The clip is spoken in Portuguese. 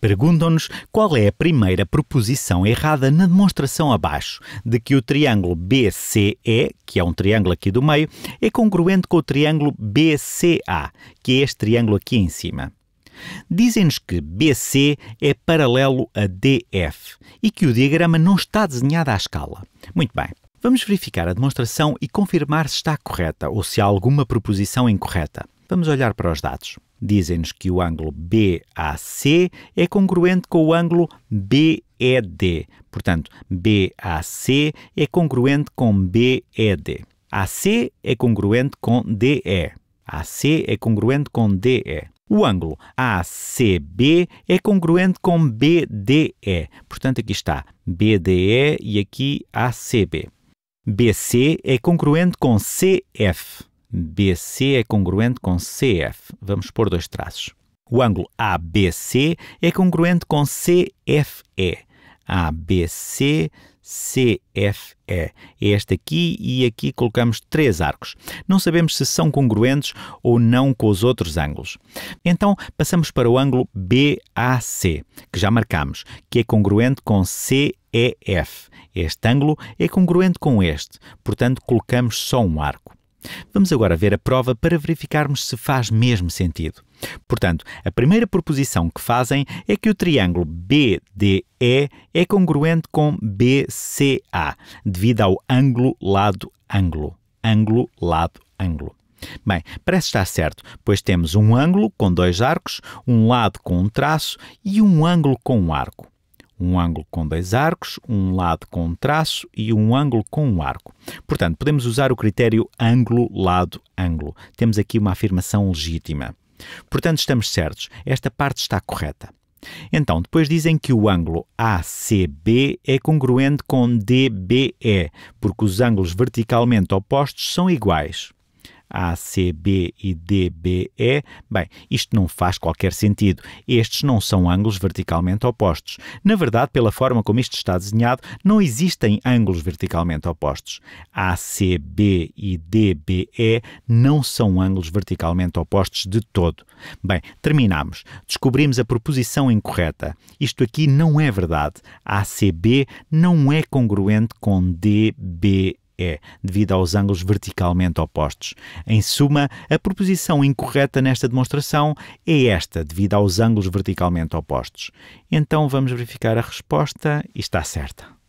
Perguntam-nos qual é a primeira proposição errada na demonstração abaixo, de que o triângulo BCE, que é um triângulo aqui do meio, é congruente com o triângulo BCA, que é este triângulo aqui em cima. Dizem-nos que BC é paralelo a DF e que o diagrama não está desenhado à escala. Muito bem, vamos verificar a demonstração e confirmar se está correta ou se há alguma proposição incorreta. Vamos olhar para os dados. Dizem-nos que o ângulo BAC é congruente com o ângulo BED. Portanto, BAC é congruente com BED. AC é congruente com DE. AC é congruente com DE. O ângulo ACB é congruente com BDE. Portanto, aqui está BDE e aqui ACB. BC é congruente com CF. BC é congruente com CF. Vamos pôr dois traços. O ângulo ABC é congruente com CFE. ABC, CFE. É este aqui e aqui colocamos três arcos. Não sabemos se são congruentes ou não com os outros ângulos. Então passamos para o ângulo BAC, que já marcamos, que é congruente com CEF. Este ângulo é congruente com este, portanto colocamos só um arco. Vamos agora ver a prova para verificarmos se faz mesmo sentido. Portanto, a primeira proposição que fazem é que o triângulo BDE é congruente com BCA, devido ao ângulo lado ângulo. Ângulo lado ângulo. Bem, parece estar certo, pois temos um ângulo com dois arcos, um lado com um traço e um ângulo com um arco um ângulo com dois arcos, um lado com um traço e um ângulo com um arco. Portanto, podemos usar o critério ângulo-lado-ângulo. Temos aqui uma afirmação legítima. Portanto, estamos certos. Esta parte está correta. Então, depois dizem que o ângulo ACB é congruente com DBE, porque os ângulos verticalmente opostos são iguais. A, C, B e D, B, E, bem, isto não faz qualquer sentido. Estes não são ângulos verticalmente opostos. Na verdade, pela forma como isto está desenhado, não existem ângulos verticalmente opostos. A, C, B e D, B, E não são ângulos verticalmente opostos de todo. Bem, terminamos. Descobrimos a proposição incorreta. Isto aqui não é verdade. A, C, B não é congruente com D, B, é, devido aos ângulos verticalmente opostos. Em suma, a proposição incorreta nesta demonstração é esta, devido aos ângulos verticalmente opostos. Então vamos verificar a resposta e está certa.